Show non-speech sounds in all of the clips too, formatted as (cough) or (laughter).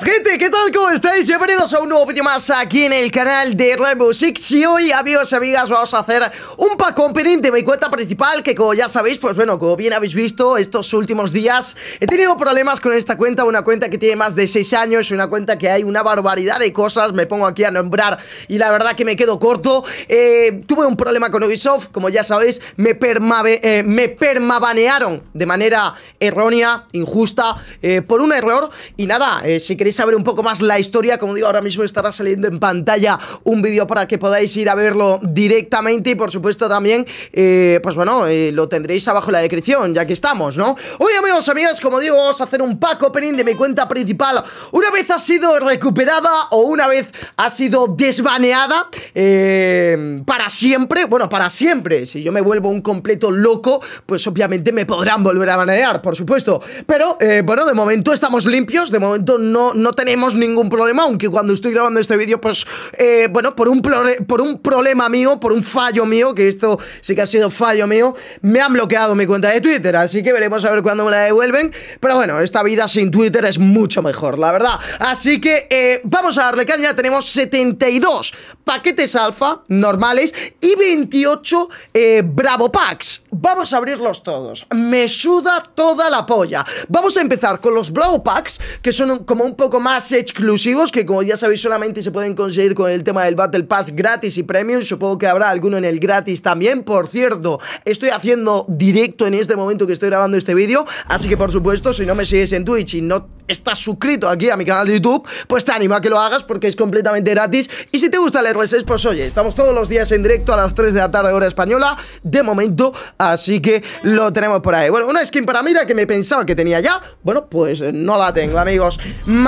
gente, ¿qué tal? ¿Cómo estáis? Bienvenidos a un nuevo vídeo más aquí en el canal de Rainbow Six Y hoy, amigos y amigas, vamos a hacer un pack opening de mi cuenta principal Que como ya sabéis, pues bueno, como bien habéis visto estos últimos días He tenido problemas con esta cuenta, una cuenta que tiene más de 6 años Una cuenta que hay una barbaridad de cosas, me pongo aquí a nombrar Y la verdad que me quedo corto eh, Tuve un problema con Ubisoft, como ya sabéis, me, perma eh, me permabanearon de manera errónea, injusta, eh, por un error Y nada, sí que queréis saber un poco más la historia, como digo, ahora mismo estará saliendo en pantalla un vídeo para que podáis ir a verlo directamente y por supuesto también, eh, pues bueno, eh, lo tendréis abajo en la descripción, ya que estamos, ¿no? Hoy amigos, amigas, como digo, vamos a hacer un pack opening de mi cuenta principal. Una vez ha sido recuperada o una vez ha sido desbaneada eh, para siempre, bueno, para siempre, si yo me vuelvo un completo loco, pues obviamente me podrán volver a banear, por supuesto. Pero, bueno, de momento estamos limpios, de momento no no, tenemos ningún problema, aunque cuando estoy grabando este vídeo, pues, eh, bueno, por un, por un problema mío, por un fallo mío, que esto sí que ha sido fallo mío, me han bloqueado mi cuenta de Twitter, así que veremos a ver cuándo me la devuelven, pero bueno, esta vida sin Twitter es mucho mejor, la verdad. Así que eh, vamos a darle caña, tenemos 72 paquetes alfa normales y 28 eh, Bravo Packs. Vamos a abrirlos todos, me suda toda la polla. Vamos a empezar con los Bravo Packs, que son como un poco más exclusivos que como ya sabéis solamente se pueden conseguir con el tema del Battle Pass gratis y Premium. Supongo que habrá alguno en el gratis también. Por cierto, estoy haciendo directo en este momento que estoy grabando este vídeo. Así que por supuesto, si no me sigues en Twitch y no estás suscrito aquí a mi canal de YouTube, pues te animo a que lo hagas porque es completamente gratis. Y si te gusta el RSS pues oye, estamos todos los días en directo a las 3 de la tarde hora española, de momento. Así que lo tenemos por ahí. Bueno, una skin para mira que me pensaba que tenía ya. Bueno, pues no la tengo, amigos.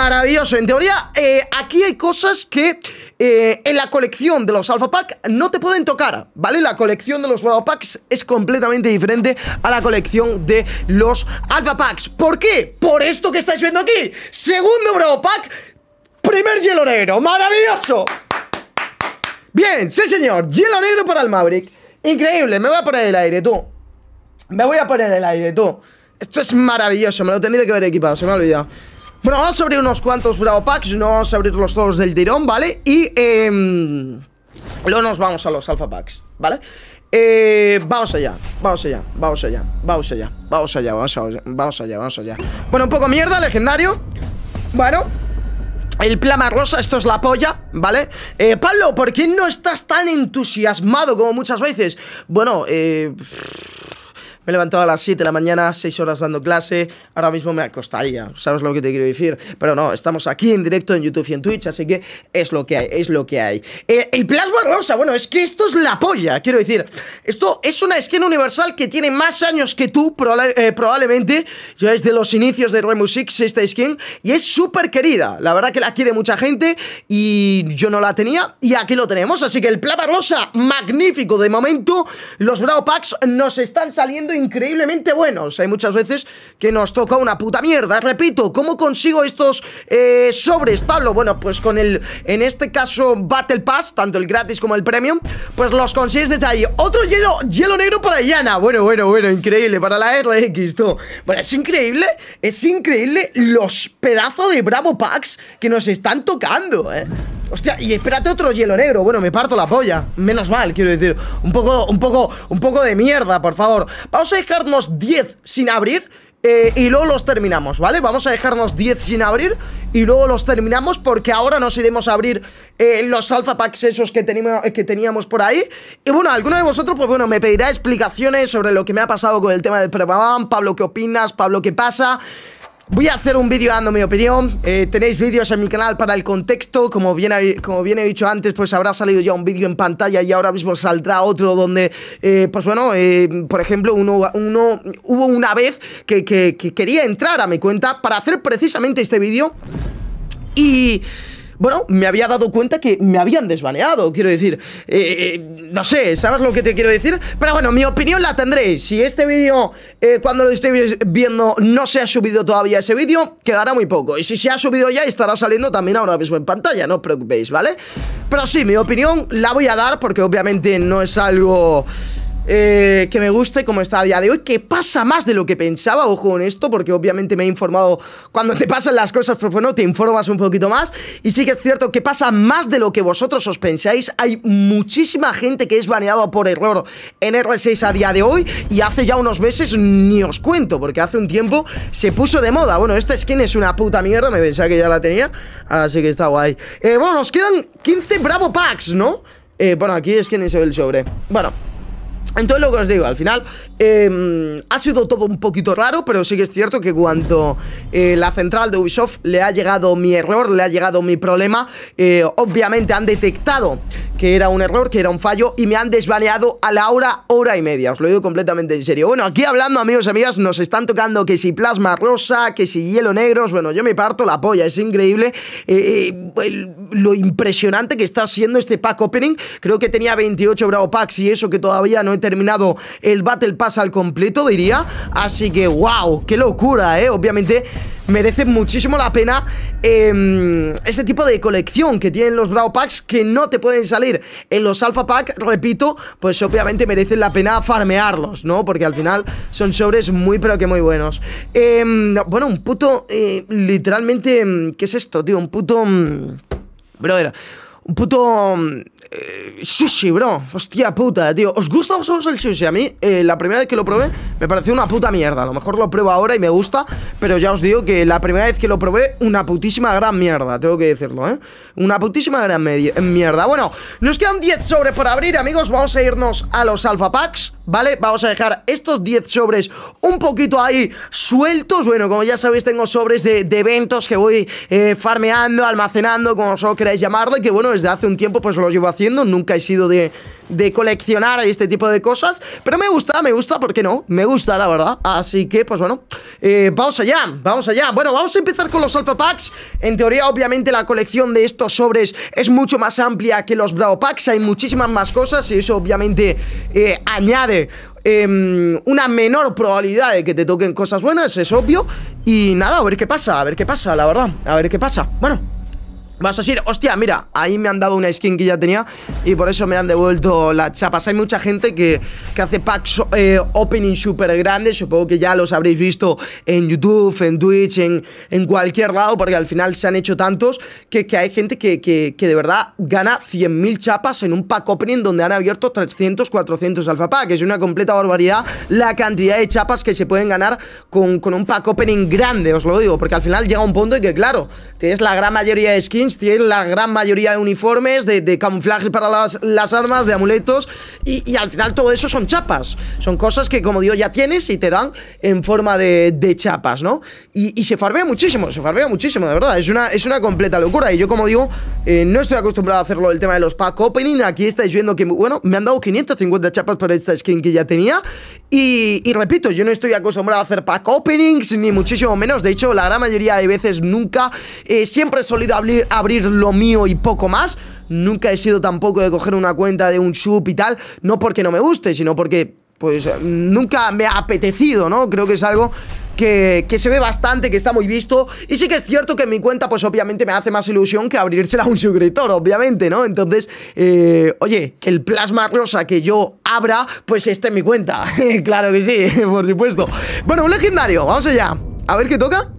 Maravilloso. En teoría, eh, aquí hay cosas que eh, en la colección de los Alpha Pack no te pueden tocar, ¿vale? La colección de los Bravo Packs es completamente diferente a la colección de los Alpha Packs. ¿Por qué? Por esto que estáis viendo aquí. Segundo Bravo Pack, primer hielo negro. ¡Maravilloso! Bien, sí señor, hielo negro para el Maverick. Increíble, me voy a poner el aire, tú. Me voy a poner el aire, tú. Esto es maravilloso, me lo tendría que haber equipado, se me ha olvidado. Bueno, vamos a abrir unos cuantos Bravo Packs No vamos a abrirlos todos del tirón, ¿vale? Y, em, luego nos vamos a los Alpha Packs, ¿vale? Eh, vamos allá, vamos allá, vamos allá, vamos allá, vamos allá, vamos allá, vamos allá, Bueno, un poco mierda, legendario. Bueno, el plama rosa, esto es la polla, ¿vale? Eh, Pablo, ¿por qué no estás tan entusiasmado como muchas veces? Bueno, eh... Me he levantado a las 7 de la mañana, 6 horas dando clase, ahora mismo me acostaría, ¿sabes lo que te quiero decir? Pero no, estamos aquí en directo en YouTube y en Twitch, así que es lo que hay, es lo que hay. Eh, el plasma rosa, bueno, es que esto es la polla, quiero decir. Esto es una skin universal que tiene más años que tú, eh, probablemente, ya de los inicios de remusix esta skin, y es súper querida, la verdad que la quiere mucha gente y yo no la tenía y aquí lo tenemos, así que el plasma rosa, magnífico de momento, los Bravo Packs nos están saliendo increíblemente buenos. Hay muchas veces que nos toca una puta mierda. Repito, ¿cómo consigo estos eh, sobres, Pablo? Bueno, pues con el, en este caso, Battle Pass, tanto el gratis como el premium, pues los consigues desde ahí. Otro hielo, hielo negro para Yana. Bueno, bueno, bueno, increíble. Para la RX, Bueno, es increíble, es increíble los pedazos de Bravo Packs que nos están tocando, ¿eh? Hostia, y espérate otro hielo negro. Bueno, me parto la polla. Menos mal, quiero decir. Un poco, un poco, un poco de mierda, por favor. Vamos a dejarnos 10 sin abrir. Eh, y luego los terminamos, ¿vale? Vamos a dejarnos 10 sin abrir y luego los terminamos porque ahora nos iremos a abrir eh, los alpha packs esos que teníamos, que teníamos por ahí. Y bueno, alguno de vosotros, pues bueno, me pedirá explicaciones sobre lo que me ha pasado con el tema del Prepaván. Pablo, ¿qué opinas? Pablo, ¿qué pasa? Voy a hacer un vídeo dando mi opinión eh, Tenéis vídeos en mi canal para el contexto como bien, como bien he dicho antes Pues habrá salido ya un vídeo en pantalla Y ahora mismo saldrá otro donde eh, Pues bueno, eh, por ejemplo uno, uno, Hubo una vez que quería entrar a mi cuenta Para hacer precisamente este vídeo Y bueno, me había dado cuenta que me habían desbaneado, quiero decir, eh, eh, no sé, ¿sabes lo que te quiero decir? Pero bueno, mi opinión la tendréis, si este vídeo, eh, cuando lo estéis viendo, no se ha subido todavía ese vídeo, quedará muy poco, y si se ha subido ya, estará saliendo también ahora mismo en pantalla, no os preocupéis, ¿vale? Pero sí, mi opinión la voy a dar, porque obviamente no es algo eh, que me guste como está a día de hoy, que pasa más de lo que pensaba, ojo con esto, porque obviamente me he informado cuando te pasan las cosas, pero pues bueno, te informas un poquito más. Y sí que es cierto que pasa más de lo que vosotros os pensáis. Hay muchísima gente que es baneada por error en R6 a día de hoy y hace ya unos meses ni os cuento, porque hace un tiempo se puso de moda. Bueno, esta skin es una puta mierda, me pensaba que ya la tenía, así que está guay. Eh, bueno, nos quedan 15 Bravo Packs, ¿no? Eh, bueno, aquí es que ni se ve el sobre. Bueno. Entonces lo que os digo, al final em, ha sido todo un poquito raro, pero sí que es cierto que cuando eh, la central de Ubisoft le ha llegado mi error, le ha llegado mi problema, eh, obviamente han detectado que era un error, que era un fallo y me han desvaneado a la hora, hora y media, os lo digo completamente en serio. Bueno, aquí hablando amigos y amigas, nos están tocando que si plasma rosa, que si hielo negros, bueno, yo me parto la polla, es increíble eh, lo impresionante que está siendo este pack opening, creo que tenía 28 Bravo Packs y eso que todavía no he terminado el Battle Pass al completo, diría Así que, wow, qué locura, ¿eh? Obviamente merece muchísimo la pena em, este tipo de colección que tienen los Brawl Packs que no te pueden salir en los Alpha Packs repito, pues obviamente merecen la pena farmearlos, ¿no? Porque al final son sobres muy pero que muy buenos. Em, bueno, un puto, eh, literalmente, em, ¿qué es esto, tío? Un puto... Mm, brother, un puto mm, eh, sushi, bro. Hostia puta, tío. ¿Os gusta vosotros el sushi? A mí, eh, la primera vez que lo probé, me pareció una puta mierda. A lo mejor lo pruebo ahora y me gusta, pero ya os digo que la primera vez que lo probé, una putísima gran mierda. Tengo que decirlo, ¿eh? Una putísima gran mierda. Bueno, nos quedan 10 sobres por abrir, amigos. Vamos a irnos a los alfa packs. ¿vale? Vamos a dejar estos 10 sobres un poquito ahí sueltos. Bueno, como ya sabéis, tengo sobres de, eventos que voy eh, farmeando, almacenando, como os queráis llamarlo, y que bueno, desde hace un tiempo pues lo llevo haciendo, nunca he sido de, coleccionar este tipo de cosas Pero me gusta, me gusta, ¿por qué no? Me gusta, la verdad Así que, pues bueno eh, Vamos allá, vamos allá Bueno, vamos a empezar con los Alpha Packs En teoría, obviamente, la colección de estos sobres Es mucho más amplia que los Bravo Packs Hay muchísimas más cosas y eso, obviamente, eh, añade em, una menor probabilidad de que te toquen cosas buenas, es obvio Y nada, a ver qué pasa, a ver qué pasa, la verdad A ver qué pasa, bueno Vas a decir, hostia, mira, ahí me han dado una skin que ya tenía y por eso me han devuelto las chapas. Hay mucha gente que, que hace packs eh, opening súper grandes, supongo que ya los habréis visto en YouTube, en Twitch, en, en cualquier lado, porque al final se han hecho tantos que, hay gente que, de verdad gana 100.000 chapas en un pack opening donde han abierto 300, 400 alfa pack. Es una completa barbaridad la cantidad de chapas que se pueden ganar con, con un pack opening grande, os lo digo, porque al final llega un punto en que, claro, tienes la gran mayoría de skins tienes la gran mayoría de uniformes, de, camuflaje para las, armas, de amuletos y, al final todo eso son chapas. Son cosas que, como digo, ya tienes y te dan en forma de, chapas, ¿no? Y, se farmea muchísimo, se farmea muchísimo, de verdad. Es una, es una completa locura. Y yo, como digo, eh, no estoy acostumbrado a hacerlo el tema de los pack opening. Aquí estáis viendo que, bueno, me han dado 550 chapas Para esta skin que ya tenía. Y, repito, yo no estoy acostumbrado a hacer pack openings, ni muchísimo menos. De hecho, la gran mayoría de veces nunca. siempre he solido abrir, abrir lo mío y poco más. Nunca he sido tampoco de coger una cuenta de un sub y tal, no porque no me guste, sino porque pues nunca me ha apetecido, ¿no? Creo que es algo que, se ve bastante, que está muy visto. Y sí que es cierto que en mi cuenta, pues obviamente me hace más ilusión que abrírsela a un suscriptor, obviamente, ¿no? Entonces, eh, oye, que el plasma rosa que yo abra, pues esté en mi cuenta. (laughs) claro que sí, (laughs) por supuesto. Bueno, un legendario, vamos allá. A ver qué toca.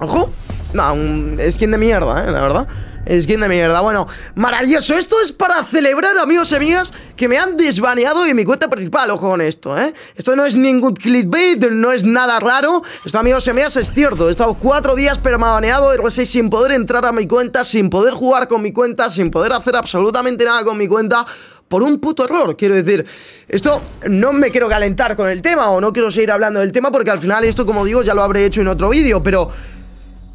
Ojo. No, un skin de mierda, eh, la verdad Es Skin de mierda, bueno, maravilloso Esto es para celebrar, amigos y amigas Que me han desbaneado de mi cuenta principal Ojo con esto, ¿eh? Esto no es ningún clickbait, no es nada raro Esto, amigos y amigas, es cierto He estado cuatro días pero baneado R6 sin poder entrar a mi cuenta Sin poder jugar con mi cuenta Sin poder hacer absolutamente nada con mi cuenta por un puto error. Quiero decir, esto no me quiero calentar con el tema o no quiero seguir hablando del tema porque al final esto, como digo, ya lo habré hecho en otro vídeo, pero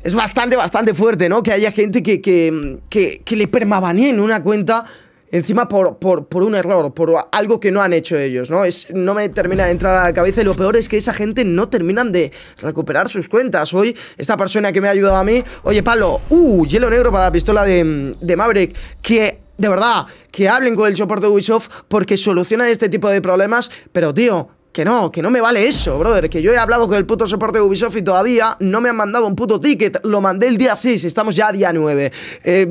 es bastante, bastante fuerte, ¿no? Que haya gente que, que, que, que le permabaníen una cuenta encima por, por, por, un error, por algo que no han hecho ellos, ¿no? Es, no me termina de entrar a la cabeza y lo peor es que esa gente no terminan de recuperar sus cuentas. Hoy, esta persona que me ha ayudado a mí, oye, Pablo, uh, hielo negro para la pistola de, de Maverick, que de verdad, que hablen con el soporte de Ubisoft porque solucionan este tipo de problemas, pero tío, que no, que no me vale eso, brother. Que yo he hablado con el puto soporte de Ubisoft y todavía no me han mandado un puto ticket. Lo mandé el día 6, estamos ya a día 9. Eh,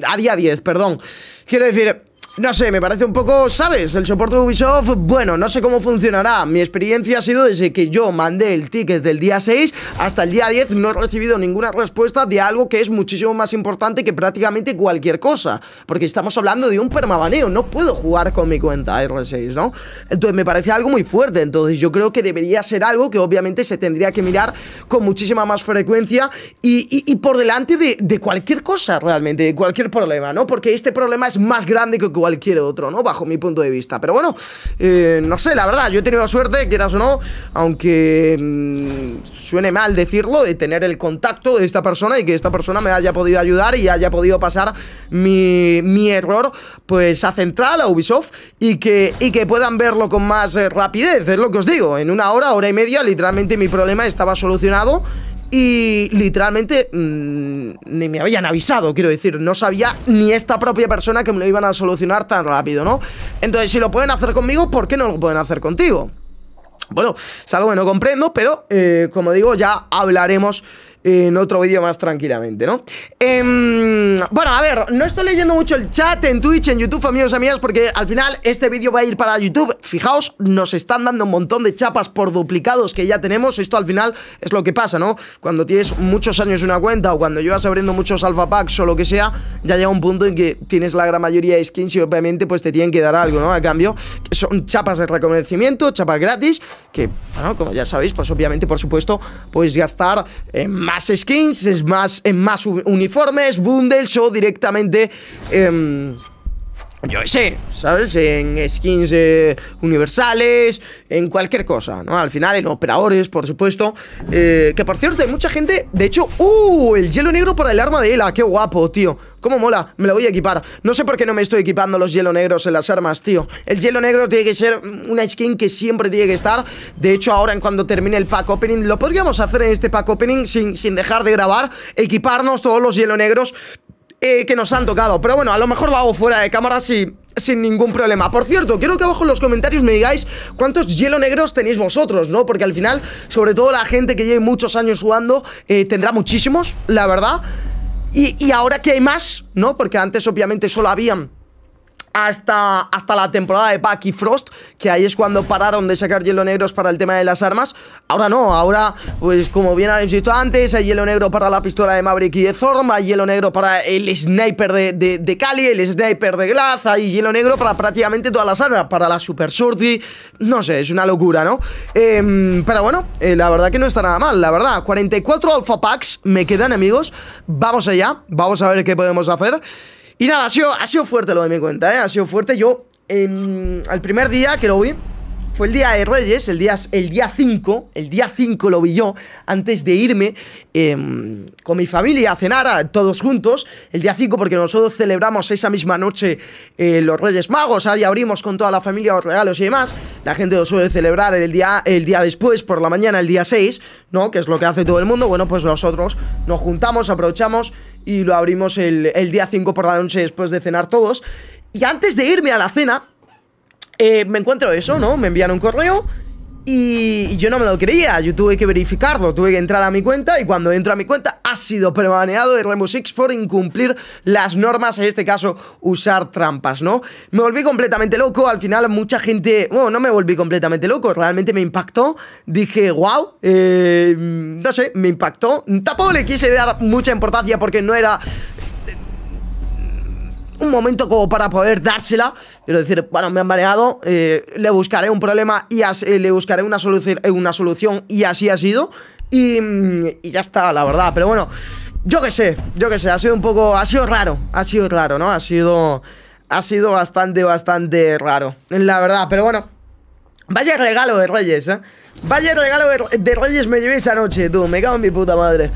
mm, a día 10, perdón. Quiero decir, no sé, me parece un poco, ¿sabes? El soporte de Ubisoft, bueno, no sé cómo funcionará. Mi experiencia ha sido desde que yo mandé el ticket del día 6 hasta el día 10 no he recibido ninguna respuesta de algo que es muchísimo más importante que prácticamente cualquier cosa. Porque estamos hablando de un permabaneo, no puedo jugar con mi cuenta R6, ¿no? Entonces me parece algo muy fuerte, entonces yo creo que debería ser algo que obviamente se tendría que mirar con muchísima más frecuencia y, por delante de, de cualquier cosa realmente, de cualquier problema, ¿no? Porque este problema es más grande que cualquier cualquier otro, ¿no? Bajo mi punto de vista. Pero bueno, eh, no sé, la verdad, yo he tenido suerte, quieras o no, aunque mm, suene mal decirlo, de tener el contacto de esta persona y que esta persona me haya podido ayudar y haya podido pasar mi, mi error, pues a Central, a Ubisoft, y que, que puedan verlo con más eh, rapidez, es lo que os digo. En una hora, hora y media, literalmente mi problema estaba solucionado y literalmente mm, ni me habían avisado, quiero decir, no sabía ni esta propia persona que me lo iban a solucionar tan rápido, ¿no? Entonces, si lo pueden hacer conmigo, ¿por qué no lo pueden hacer contigo? Bueno, es algo que no comprendo, pero eh, como digo, ya hablaremos en otro vídeo más tranquilamente, ¿no? Em, bueno, a ver, no estoy leyendo mucho el chat en Twitch, en YouTube, amigos y amigas, porque al final este vídeo va a ir para YouTube. Fijaos, nos están dando un montón de chapas por duplicados que ya tenemos. Esto al final es lo que pasa, ¿no? Cuando tienes muchos años en una cuenta o cuando llevas abriendo muchos alfa packs o lo que sea, ya llega un punto en que tienes la gran mayoría de skins y obviamente pues te tienen que dar algo, ¿no? A cambio, son chapas de reconocimiento, chapas gratis, que, bueno, como ya sabéis, pues obviamente, por supuesto, podéis gastar más skins, es más, en eh, más uniformes, bundles o directamente... Em, yo sé, ¿sabes? En skins eh, universales, en cualquier cosa, ¿no? Al final, en operadores, por supuesto. Eh, que por cierto, hay mucha gente. De hecho, ¡uh! El hielo negro para el arma de Ela, qué guapo, tío. ¿Cómo mola? Me lo voy a equipar. No sé por qué no me estoy equipando los hielo negros en las armas, tío. El hielo negro tiene que ser una skin que siempre tiene que estar. De hecho, ahora en cuando termine el pack opening, lo podríamos hacer en este pack opening sin, sin dejar de grabar, equiparnos todos los hielo negros eh, que nos han tocado. Pero bueno, a lo mejor lo hago fuera de cámara sin ningún problema. Por cierto, quiero que abajo en los comentarios me digáis cuántos hielo negros tenéis vosotros, ¿no? Porque al final, sobre todo la gente que lleve muchos años jugando, eh, tendrá muchísimos, la verdad. Y, ahora que hay más, ¿no? Porque antes obviamente solo habían hasta, hasta la temporada de Bucky Frost, que ahí es cuando pararon de sacar hielo negros para el tema de las armas. Ahora no, ahora, pues como bien habéis visto antes, hay hielo negro para la pistola de Maverick y de Zorma hay hielo negro para el sniper de, de, Cali, el sniper de Glass, hay hielo negro para prácticamente todas las armas, para la Super Shorty, no sé, es una locura, ¿no? Em, pero bueno, eh, la verdad que no está nada mal, la verdad, 44 alfa packs me quedan, amigos, vamos allá, vamos a ver qué podemos hacer. Y nada, ha sido, sido fuerte lo de mi cuenta, ¿eh? Ha sido fuerte, yo, em, al primer día que lo vi... Fue el día de Reyes, el día, el día 5, el día 5 lo vi yo, antes de irme em, con mi familia a cenar, a, todos juntos, el día 5, porque nosotros celebramos esa misma noche eh, los Reyes Magos, ahí abrimos con toda la familia los regalos y demás. La gente lo suele celebrar el día, el día después, por la mañana, el día 6, ¿no? Que es lo que hace todo el mundo. Bueno, pues nosotros nos juntamos, aprovechamos y lo abrimos el, el día 5 por la noche después de cenar todos. Y antes de irme a la cena, eh, me encuentro eso, ¿no? Me envían un correo y yo no me lo creía, yo tuve que verificarlo, tuve que entrar a mi cuenta y cuando entro a mi cuenta ha sido permaneado Rainbow x por incumplir las normas, en este caso usar trampas, ¿no? Me volví completamente loco, al final mucha gente, bueno, no me volví completamente loco, realmente me impactó, dije, wow, eh, no sé, me impactó, tampoco le quise dar mucha importancia porque no era un momento como para poder dársela. Quiero decir, bueno, me han baneado, eh, le buscaré un problema y eh, le buscaré una, solución eh, una solución y así ha sido. Mm, y, ya está, la verdad. Pero bueno, yo qué sé, yo qué sé, ha sido un poco, ha sido raro, ha sido raro, ¿no? Ha sido, ha sido bastante, bastante raro, la verdad. Pero bueno, vaya regalo de Reyes, ¿eh? Vaya regalo de, Reyes me llevé esa noche, tú, me cago en mi puta madre.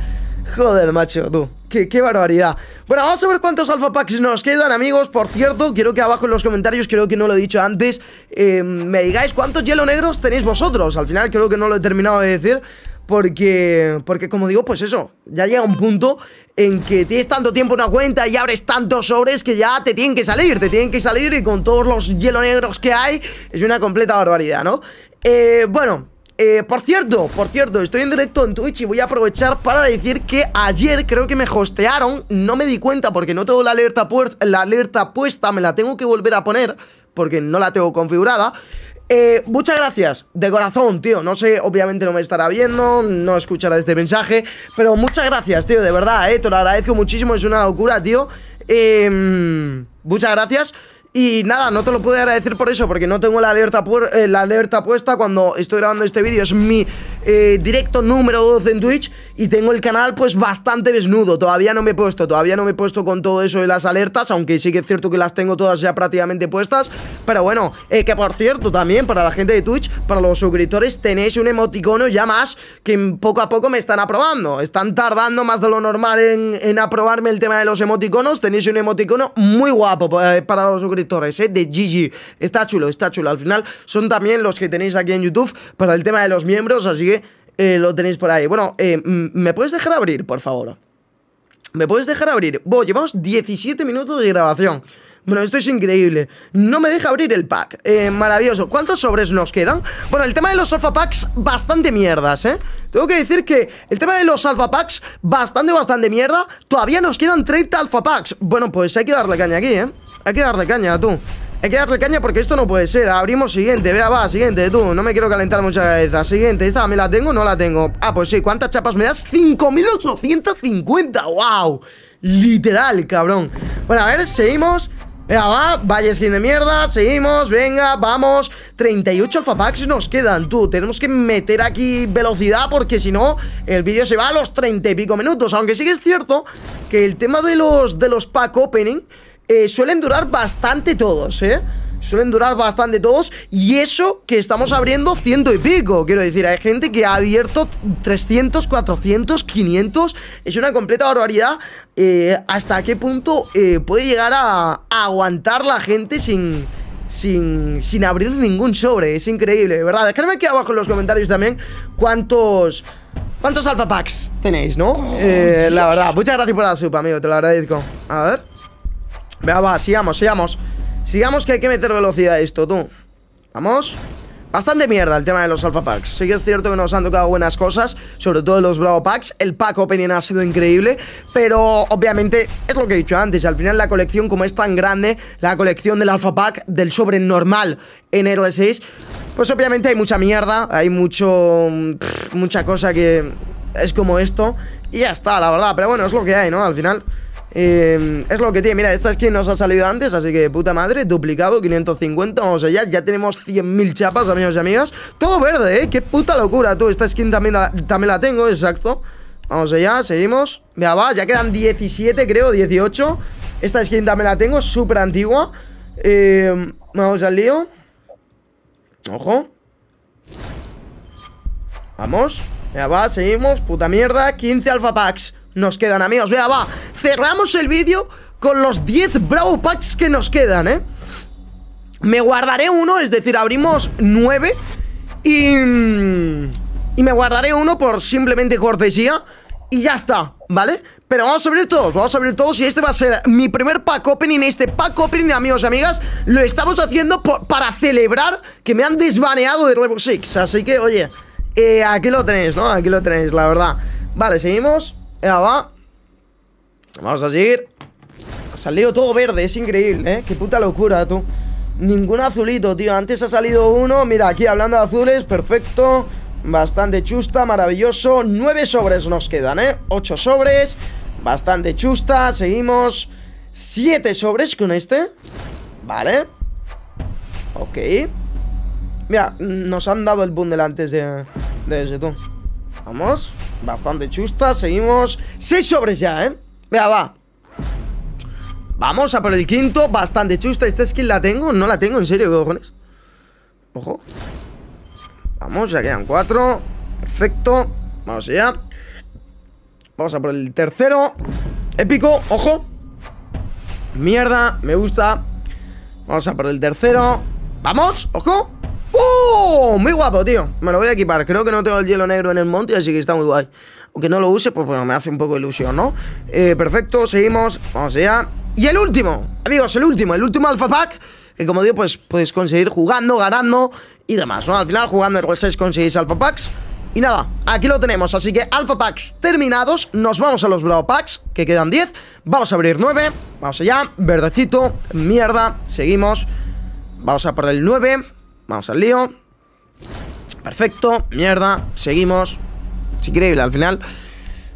Joder, macho, tú. Qué, barbaridad. Bueno, vamos a ver cuántos alfa packs nos quedan, amigos. Por cierto, quiero que abajo en los comentarios, creo que no lo he dicho antes, eh, me digáis cuántos hielo negros tenéis vosotros. Al final creo que no lo he terminado de decir. Porque, porque como digo, pues eso, ya llega un punto en que tienes tanto tiempo en una cuenta y abres tantos sobres que ya te tienen que salir, te tienen que salir y con todos los hielo negros que hay es una completa barbaridad, ¿no? Eh, bueno, eh, por cierto, por cierto, estoy en directo en Twitch y voy a aprovechar para decir que ayer creo que me hostearon, no me di cuenta porque no tengo la alerta, la alerta puesta, me la tengo que volver a poner porque no la tengo configurada. Eh, muchas gracias, de corazón, tío. No sé, obviamente no me estará viendo, no escuchará este mensaje, pero muchas gracias, tío, de verdad, eh. Te lo agradezco muchísimo, es una locura, tío. Em, muchas gracias. Y nada, no te lo pude agradecer por eso, porque no tengo la alerta, eh, la alerta puesta cuando estoy grabando este vídeo. Es mi eh, directo número 12 en Twitch y tengo el canal pues bastante desnudo. Todavía no me he puesto, todavía no me he puesto con todo eso de las alertas, aunque sí que es cierto que las tengo todas ya prácticamente puestas. Pero bueno, eh, que por cierto también para la gente de Twitch, para los suscriptores, tenéis un emoticono ya más que poco a poco me están aprobando. Están tardando más de lo normal en aprobarme el tema de los emoticonos. Tenéis un emoticono muy guapo para los suscriptores Torres, ¿eh? de Gigi. Está chulo, está chulo. Al final son también los que tenéis aquí en YouTube para el tema de los miembros, así que eh, lo tenéis por ahí. Bueno, eh, ¿me puedes dejar abrir, por favor? ¿Me puedes dejar abrir? llevamos 17 minutos de grabación. Bueno, esto es increíble. No me deja abrir el pack. Eh, maravilloso. ¿Cuántos sobres nos quedan? Bueno, el tema de los alfa packs, bastante mierdas, ¿eh? Tengo que decir que el tema de los alfa packs, bastante, bastante mierda. Todavía nos quedan 30 alfa packs. Bueno, pues hay que darle caña aquí, ¿eh? Hay que darle caña, tú hay que darle caña porque esto no puede ser Abrimos siguiente, vea, va, siguiente, tú No me quiero calentar mucha cabeza Siguiente, esta, ¿me la tengo o no la tengo? Ah, pues sí, ¿cuántas chapas me das? 5.850, wow Literal, cabrón Bueno, a ver, seguimos Vea, va, vaya skin de mierda, seguimos, venga, vamos 38 alfapacks nos quedan, tú Tenemos que meter aquí velocidad porque si no El vídeo se va a los 30 y pico minutos Aunque sí que es cierto que el tema de los, de los pack opening eh, suelen durar bastante todos, ¿eh? Suelen durar bastante todos Y eso que estamos abriendo ciento y pico Quiero decir, hay gente que ha abierto 300, 400, 500 Es una completa barbaridad eh, Hasta qué punto eh, puede llegar a, aguantar la gente sin... Sin, sin abrir ningún sobre, es increíble, de verdad. Dejadme aquí abajo en los comentarios también cuántos cuántos alfa packs tenéis, ¿no? Oh, la verdad, muchas gracias por la sub, amigo, te lo agradezco. A ver. Venga, va, sigamos, sigamos Sigamos que hay que meter velocidad a esto, tú Vamos Bastante mierda el tema de los Alpha packs Sí que es cierto que nos han tocado buenas cosas Sobre todo los bravo packs El pack opening ha sido increíble Pero obviamente es lo que he dicho antes Al final la colección como es tan grande La colección del Alpha pack del sobre normal En R6 Pues obviamente hay mucha mierda Hay mucho... mucha cosa que... Es como esto Y ya está, la verdad Pero bueno, es lo que hay, ¿no? Al final... Em, es lo que tiene. Mira, esta skin nos ha salido antes, así que puta madre, duplicado, 550, vamos allá. Ya tenemos 100.000 chapas, amigos y amigas. Todo verde, ¿eh? Qué puta locura, tú. Esta skin también la, también la tengo, exacto. Vamos allá, seguimos. Mira, va, ya quedan 17, creo, 18. Esta skin también la tengo, súper antigua. Em, vamos al lío. Ojo. Vamos. Mira, va, seguimos. Puta mierda, 15 alfa packs nos quedan, amigos. Vea, va. Cerramos el vídeo con los 10 Bravo Packs que nos quedan, ¿eh? Me guardaré uno, es decir, abrimos 9 y... Mm, y me guardaré uno por simplemente cortesía y ya está, ¿vale? Pero vamos a abrir todos, vamos a abrir todos y este va a ser mi primer pack opening, este pack opening, amigos y amigas, lo estamos haciendo para celebrar que me han desbaneado de Rainbow Six, así que, oye, eh, aquí lo tenéis, ¿no? Aquí lo tenéis, la verdad. Vale, seguimos. Ya va Vamos a seguir Ha salido todo verde, es increíble, ¿eh? Qué puta locura, tú Ningún azulito, tío Antes ha salido uno Mira, aquí hablando de azules, perfecto Bastante chusta, maravilloso Nueve sobres nos quedan, ¿eh? Ocho sobres Bastante chusta Seguimos Siete sobres con este Vale Ok Mira, nos han dado el bundle antes de, de ese, tú Vamos Bastante chusta, seguimos. Seis sobres ya, ¿eh? Vea, va. Vamos a por el quinto. Bastante chusta. ¿Esta skin la tengo? No la tengo, en serio, ¿qué cojones? Ojo. Vamos, ya quedan cuatro. Perfecto. Vamos allá. Vamos a por el tercero. Épico, ojo. Mierda, me gusta. Vamos a por el tercero. Vamos, ojo. ¡Oh! Muy guapo, tío. Me lo voy a equipar. Creo que no tengo el hielo negro en el monte, así que está muy guay. Aunque no lo use, pues bueno, pues, me hace un poco ilusión, ¿no? Eh, perfecto, seguimos. Vamos allá. Y el último, amigos, el último, el último Alpha pack. Que como digo, pues podéis conseguir jugando, ganando y demás, ¿no? Al final, jugando el 6 conseguís Alpha packs. Y nada, aquí lo tenemos, así que Alpha packs terminados, nos vamos a los bravo packs, que quedan 10, vamos a abrir 9, vamos allá, verdecito, mierda, seguimos, vamos a por el 9, Vamos al lío. Perfecto, mierda, seguimos. Es increíble, al final...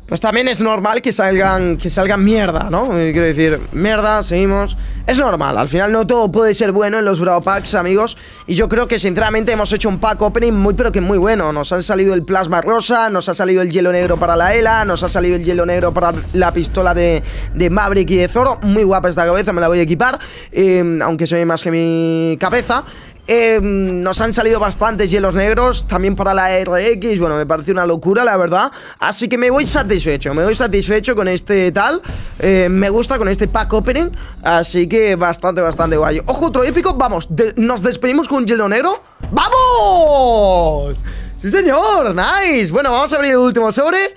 Pues también es normal que salgan, que salgan mierda, ¿no? Eh, quiero decir, mierda, seguimos. Es normal, al final no todo puede ser bueno en los Brawl Packs, amigos. Y yo creo que sinceramente hemos hecho un pack opening muy, pero que muy bueno. Nos ha salido el plasma rosa, nos ha salido el hielo negro para la ELA, nos ha salido el hielo negro para la pistola de, de Maverick y de Zoro. Muy guapa esta cabeza, me la voy a equipar, eh, aunque se ve más que mi cabeza. Em, nos han salido bastantes hielos negros, también para la RX, bueno, me parece una locura, la verdad. Así que me voy satisfecho, me voy satisfecho con este tal. Em, me gusta con este pack opening, así que bastante, bastante guay. Ojo, otro épico, vamos, nos despedimos con un hielo negro. ¡Vamos! Sí, señor, nice. Bueno, vamos a abrir el último sobre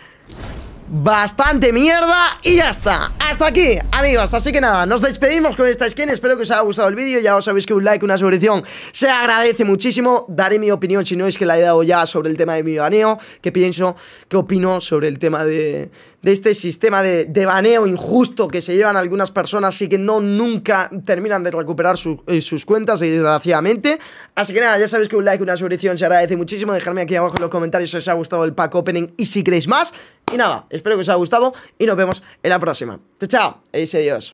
bastante mierda y ya está Hasta aquí, amigos, así que nada, nos despedimos con esta skin Espero que os haya gustado el vídeo, ya os sabéis que un like, una suscripción se agradece muchísimo Daré mi opinión, si no es que la he dado ya sobre el tema de mi baneo ¿Qué pienso, qué opino sobre el tema de, de este sistema de, baneo injusto que se llevan algunas personas y que no nunca terminan de recuperar eh, sus cuentas, desgraciadamente. Así que nada, ya sabéis que un like, una suscripción se agradece muchísimo. Dejadme aquí abajo en los comentarios si os ha gustado el pack opening y si queréis más. Y nada, espero que os haya gustado y nos vemos en la próxima. Chao, chao. se Dios.